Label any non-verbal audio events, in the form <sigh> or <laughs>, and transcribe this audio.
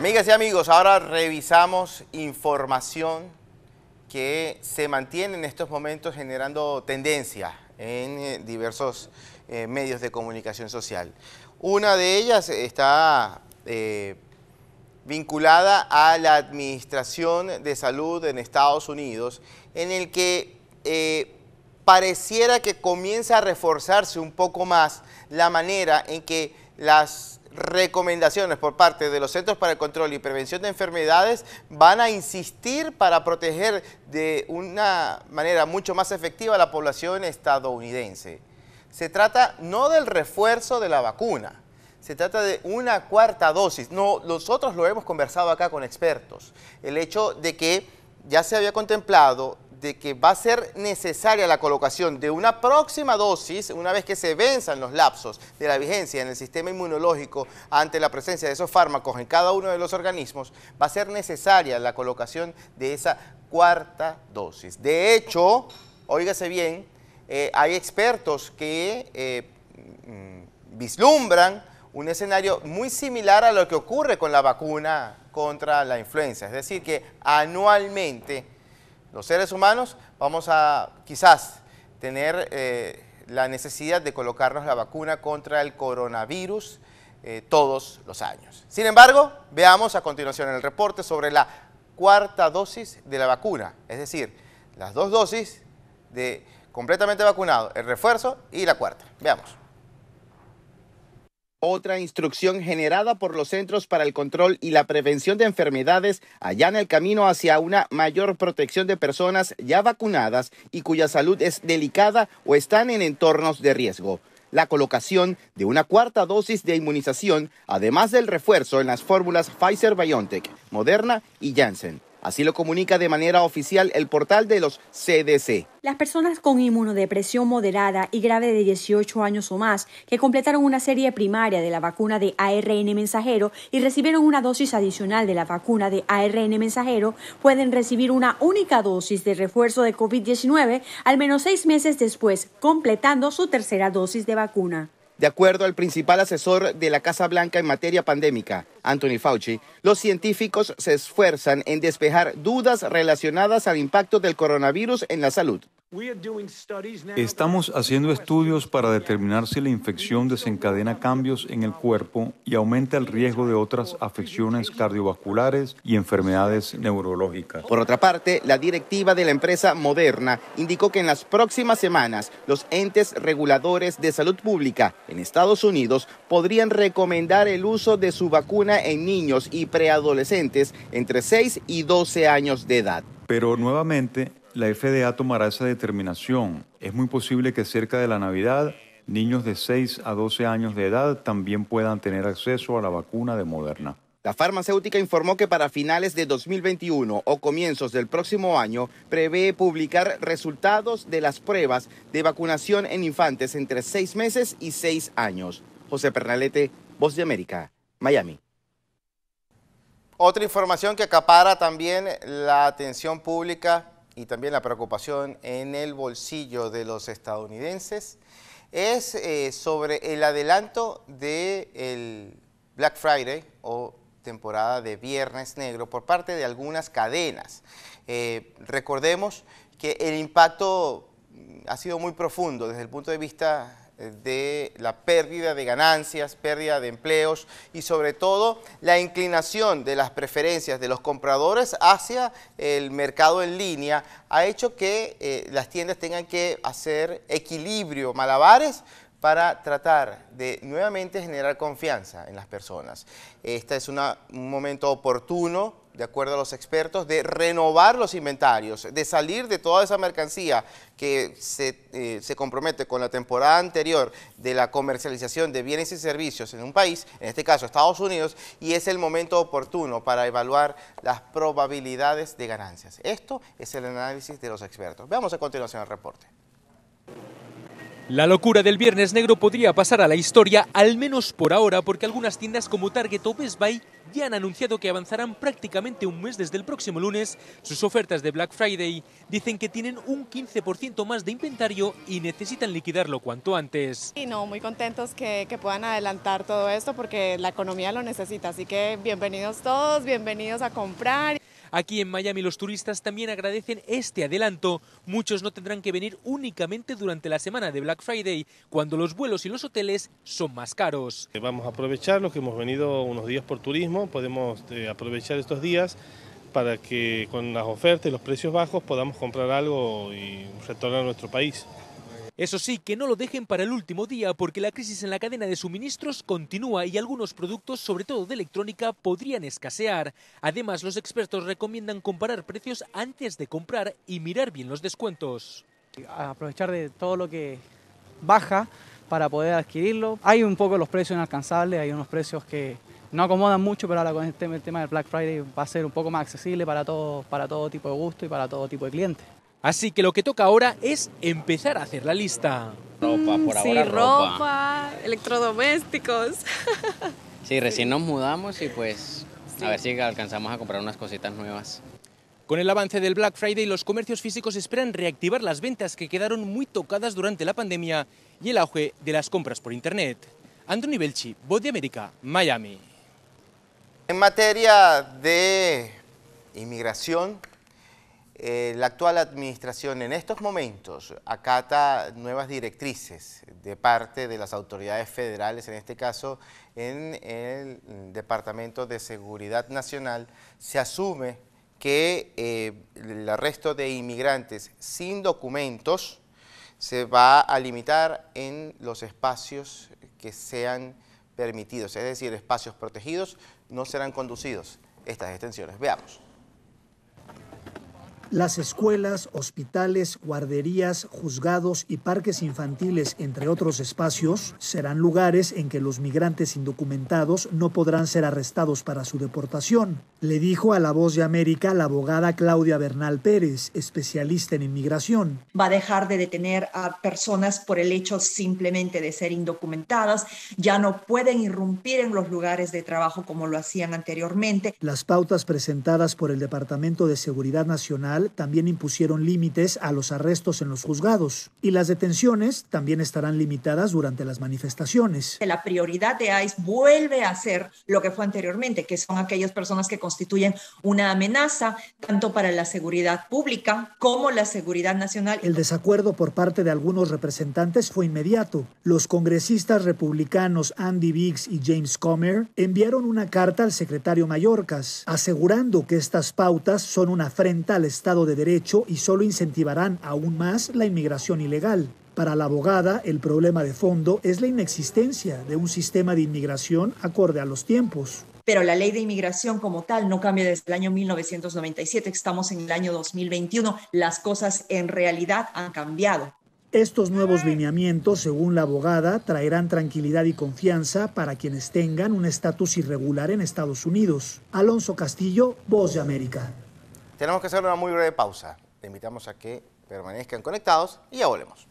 Amigas y amigos, ahora revisamos información que se mantiene en estos momentos generando tendencia en eh, diversos eh, medios de comunicación social. Una de ellas está eh, vinculada a la Administración de Salud en Estados Unidos, en el que pareciera que comienza a reforzarse un poco más la manera en que las recomendaciones por parte de los Centros para el Control y Prevención de Enfermedades van a insistir para proteger de una manera mucho más efectiva a la población estadounidense. Se trata no del refuerzo de la vacuna, se trata de una cuarta dosis. No, nosotros lo hemos conversado acá con expertos. El hecho de que ya se había contemplado de que va a ser necesaria la colocación de una próxima dosis una vez que se venzan los lapsos de la vigencia en el sistema inmunológico ante la presencia de esos fármacos en cada uno de los organismos, va a ser necesaria la colocación de esa cuarta dosis. De hecho, óigase bien, eh, hay expertos que eh, mm, vislumbran un escenario muy similar a lo que ocurre con la vacuna contra la influenza. Es decir, que anualmente los seres humanos vamos a quizás tener eh, la necesidad de colocarnos la vacuna contra el coronavirus eh, todos los años. Sin embargo, veamos a continuación el reporte sobre la cuarta dosis de la vacuna, es decir, las dos dosis de completamente vacunado, el refuerzo y la cuarta. Veamos. Otra instrucción generada por los Centros para el Control y la Prevención de Enfermedades allana el camino hacia una mayor protección de personas ya vacunadas y cuya salud es delicada o están en entornos de riesgo. La colocación de una cuarta dosis de inmunización, además del refuerzo en las fórmulas Pfizer BioNTech, Moderna y Janssen. Así lo comunica de manera oficial el portal de los CDC. Las personas con inmunodepresión moderada y grave de 18 años o más que completaron una serie primaria de la vacuna de ARN mensajero y recibieron una dosis adicional de la vacuna de ARN mensajero pueden recibir una única dosis de refuerzo de COVID-19 al menos seis meses después, completando su tercera dosis de vacuna. De acuerdo al principal asesor de la Casa Blanca en materia pandémica, Anthony Fauci, los científicos se esfuerzan en despejar dudas relacionadas al impacto del coronavirus en la salud. Estamos haciendo estudios para determinar si la infección desencadena cambios en el cuerpo y aumenta el riesgo de otras afecciones cardiovasculares y enfermedades neurológicas. Por otra parte, la directiva de la empresa Moderna indicó que en las próximas semanas los entes reguladores de salud pública en Estados Unidos podrían recomendar el uso de su vacuna en niños y preadolescentes entre 6 y 12 años de edad. Pero nuevamente, la FDA tomará esa determinación. Es muy posible que cerca de la Navidad niños de 6 a 12 años de edad también puedan tener acceso a la vacuna de Moderna. La farmacéutica informó que para finales de 2021 o comienzos del próximo año prevé publicar resultados de las pruebas de vacunación en infantes entre 6 meses y 6 años. José Pernalete, Voz de América, Miami. Otra información que acapara también la atención pública y también la preocupación en el bolsillo de los estadounidenses es eh, sobre el adelanto del Black Friday o temporada de Viernes Negro por parte de algunas cadenas. Eh, recordemos que el impacto ha sido muy profundo desde el punto de vista de la pérdida de ganancias, pérdida de empleos y sobre todo la inclinación de las preferencias de los compradores hacia el mercado en línea ha hecho que eh, las tiendas tengan que hacer equilibrio, malabares para tratar de nuevamente generar confianza en las personas. Este es un momento oportuno de acuerdo a los expertos, de renovar los inventarios, de salir de toda esa mercancía que eh, se, compromete con la temporada anterior de la comercialización de bienes y servicios en un país, en este caso Estados Unidos, y es el momento oportuno para evaluar las probabilidades de ganancias. Esto es el análisis de los expertos. Veamos a continuación el reporte. La locura del Viernes Negro podría pasar a la historia, al menos por ahora, porque algunas tiendas como Target o Best Buy ya han anunciado que avanzarán prácticamente un mes desde el próximo lunes. Sus ofertas de Black Friday dicen que tienen un 15% más de inventario y necesitan liquidarlo cuanto antes. Y no, muy contentos que, que puedan adelantar todo esto porque la economía lo necesita. Así que bienvenidos todos, bienvenidos a comprar. Aquí en Miami los turistas también agradecen este adelanto. Muchos no tendrán que venir únicamente durante la semana de Black Friday, cuando los vuelos y los hoteles son más caros. Eh, vamos a aprovechar los que hemos venido unos días por turismo, podemos eh, aprovechar estos días para que con las ofertas y los precios bajos podamos comprar algo y retornar a nuestro país. Eso sí, que no lo dejen para el último día porque la crisis en la cadena de suministros continúa y algunos productos, sobre todo de electrónica, podrían escasear. Además, los expertos recomiendan comparar precios antes de comprar y mirar bien los descuentos. Aprovechar de todo lo que baja para poder adquirirlo. Hay un poco los precios inalcanzables, hay unos precios que no acomodan mucho, pero ahora con el tema, del Black Friday va a ser un poco más accesible para todo, para todo tipo de gusto y para todo tipo de cliente. Así que lo que toca ahora es empezar a hacer la lista. Ropa, por mm, sí, ahora ropa. electrodomésticos. <laughs> Sí, recién nos mudamos y pues a ver si alcanzamos a comprar unas cositas nuevas. Con el avance del Black Friday, los comercios físicos esperan reactivar las ventas que quedaron muy tocadas durante la pandemia y el auge de las compras por Internet. Anthony Belchi, Voz de América, Miami. En materia de inmigración, eh, la actual administración en estos momentos acata nuevas directrices de parte de las autoridades federales, en este caso en el Departamento de Seguridad Nacional, se asume que eh, el arresto de inmigrantes sin documentos se va a limitar en los espacios que sean permitidos, es decir, espacios protegidos no serán conducidos estas extensiones. Veamos. Las escuelas, hospitales, guarderías, juzgados y parques infantiles, entre otros espacios, serán lugares en que los migrantes indocumentados no podrán ser arrestados para su deportación, le dijo a La Voz de América la abogada Claudia Bernal Pérez, especialista en inmigración. Va a dejar de detener a personas por el hecho simplemente de ser indocumentadas, ya no pueden irrumpir en los lugares de trabajo como lo hacían anteriormente. Las pautas presentadas por el Departamento de Seguridad Nacional también impusieron límites a los arrestos en los juzgados y las detenciones también estarán limitadas durante las manifestaciones. La prioridad de ICE vuelve a ser lo que fue anteriormente, que son aquellas personas que constituyen una amenaza tanto para la seguridad pública como la seguridad nacional. El desacuerdo por parte de algunos representantes fue inmediato. Los congresistas republicanos Andy Biggs y James Comer enviaron una carta al secretario Mallorcas asegurando que estas pautas son una afrenta al Estado de Derecho y solo incentivarán aún más la inmigración ilegal. Para la abogada, el problema de fondo es la inexistencia de un sistema de inmigración acorde a los tiempos. Pero la ley de inmigración como tal no cambia desde el año 1997, estamos en el año 2021, las cosas en realidad han cambiado. Estos nuevos lineamientos, según la abogada, traerán tranquilidad y confianza para quienes tengan un estatus irregular en Estados Unidos. Alonso Castillo, Voz de América. Tenemos que hacer una muy breve pausa. Te invitamos a que permanezcan conectados y ya volvemos.